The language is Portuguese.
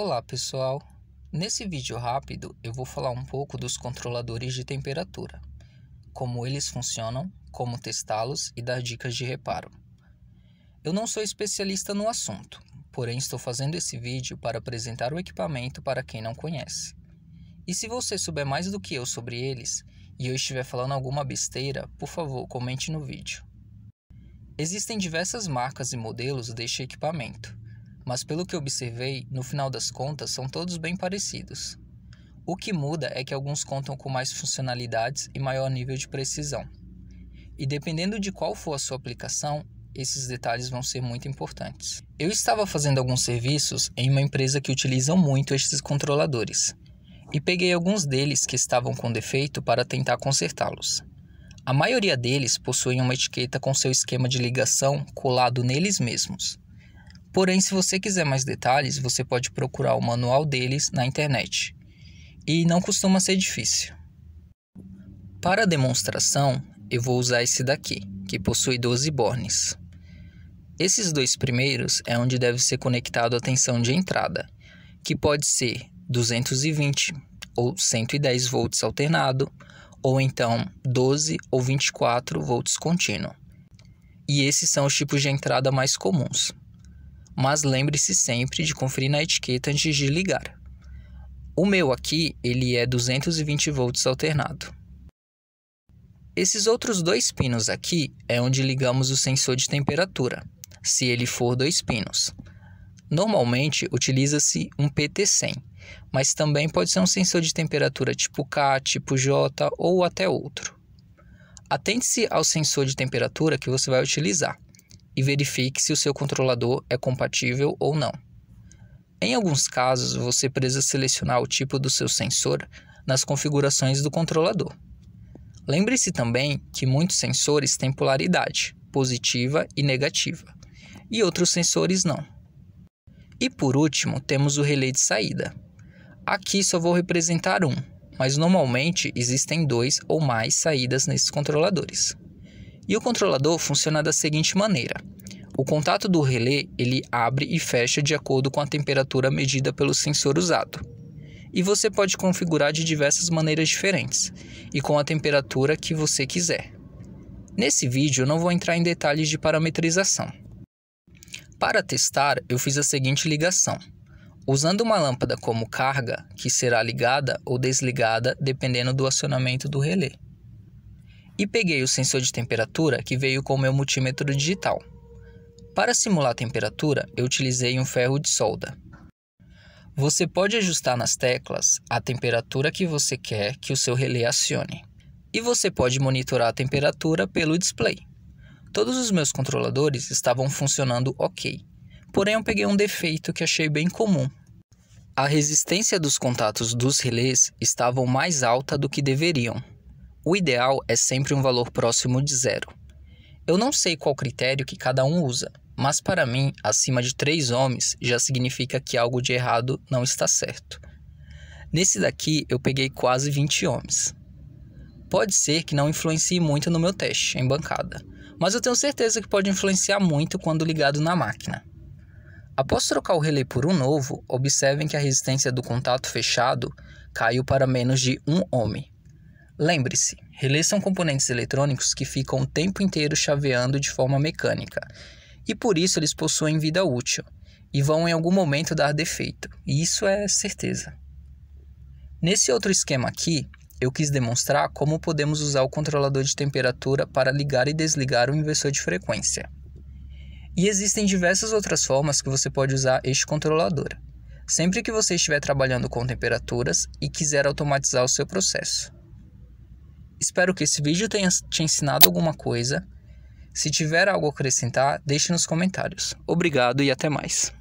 Olá pessoal, nesse vídeo rápido eu vou falar um pouco dos controladores de temperatura, como eles funcionam, como testá-los e dar dicas de reparo. Eu não sou especialista no assunto, porém estou fazendo esse vídeo para apresentar o equipamento para quem não conhece. E se você souber mais do que eu sobre eles e eu estiver falando alguma besteira, por favor comente no vídeo. Existem diversas marcas e modelos deste equipamento mas pelo que observei, no final das contas são todos bem parecidos. O que muda é que alguns contam com mais funcionalidades e maior nível de precisão. E dependendo de qual for a sua aplicação, esses detalhes vão ser muito importantes. Eu estava fazendo alguns serviços em uma empresa que utilizam muito estes controladores e peguei alguns deles que estavam com defeito para tentar consertá-los. A maioria deles possuem uma etiqueta com seu esquema de ligação colado neles mesmos. Porém, se você quiser mais detalhes, você pode procurar o manual deles na internet. E não costuma ser difícil. Para demonstração, eu vou usar esse daqui, que possui 12 bornes. Esses dois primeiros é onde deve ser conectado a tensão de entrada, que pode ser 220 ou 110 volts alternado, ou então 12 ou 24 volts contínuo. E esses são os tipos de entrada mais comuns mas lembre-se sempre de conferir na etiqueta antes de ligar. O meu aqui, ele é 220 volts alternado. Esses outros dois pinos aqui é onde ligamos o sensor de temperatura, se ele for dois pinos. Normalmente utiliza-se um PT100, mas também pode ser um sensor de temperatura tipo K, tipo J ou até outro. Atente-se ao sensor de temperatura que você vai utilizar e verifique se o seu controlador é compatível ou não. Em alguns casos, você precisa selecionar o tipo do seu sensor nas configurações do controlador. Lembre-se também que muitos sensores têm polaridade, positiva e negativa, e outros sensores não. E por último, temos o relé de saída. Aqui só vou representar um, mas normalmente existem dois ou mais saídas nesses controladores. E o controlador funciona da seguinte maneira. O contato do relé ele abre e fecha de acordo com a temperatura medida pelo sensor usado. E você pode configurar de diversas maneiras diferentes e com a temperatura que você quiser. Nesse vídeo eu não vou entrar em detalhes de parametrização. Para testar, eu fiz a seguinte ligação. Usando uma lâmpada como carga, que será ligada ou desligada dependendo do acionamento do relé e peguei o sensor de temperatura que veio com o meu multímetro digital. Para simular a temperatura, eu utilizei um ferro de solda. Você pode ajustar nas teclas a temperatura que você quer que o seu relé acione. E você pode monitorar a temperatura pelo display. Todos os meus controladores estavam funcionando ok, porém eu peguei um defeito que achei bem comum. A resistência dos contatos dos relés estavam mais alta do que deveriam, o ideal é sempre um valor próximo de zero. Eu não sei qual critério que cada um usa, mas para mim, acima de três homens já significa que algo de errado não está certo. Nesse daqui eu peguei quase 20 homens. Pode ser que não influencie muito no meu teste em bancada, mas eu tenho certeza que pode influenciar muito quando ligado na máquina. Após trocar o relé por um novo, observem que a resistência do contato fechado caiu para menos de um ohm. Lembre-se, relés são componentes eletrônicos que ficam o tempo inteiro chaveando de forma mecânica, e por isso eles possuem vida útil e vão em algum momento dar defeito, e isso é certeza. Nesse outro esquema aqui, eu quis demonstrar como podemos usar o controlador de temperatura para ligar e desligar o inversor de frequência. E existem diversas outras formas que você pode usar este controlador, sempre que você estiver trabalhando com temperaturas e quiser automatizar o seu processo. Espero que esse vídeo tenha te ensinado alguma coisa. Se tiver algo a acrescentar, deixe nos comentários. Obrigado e até mais.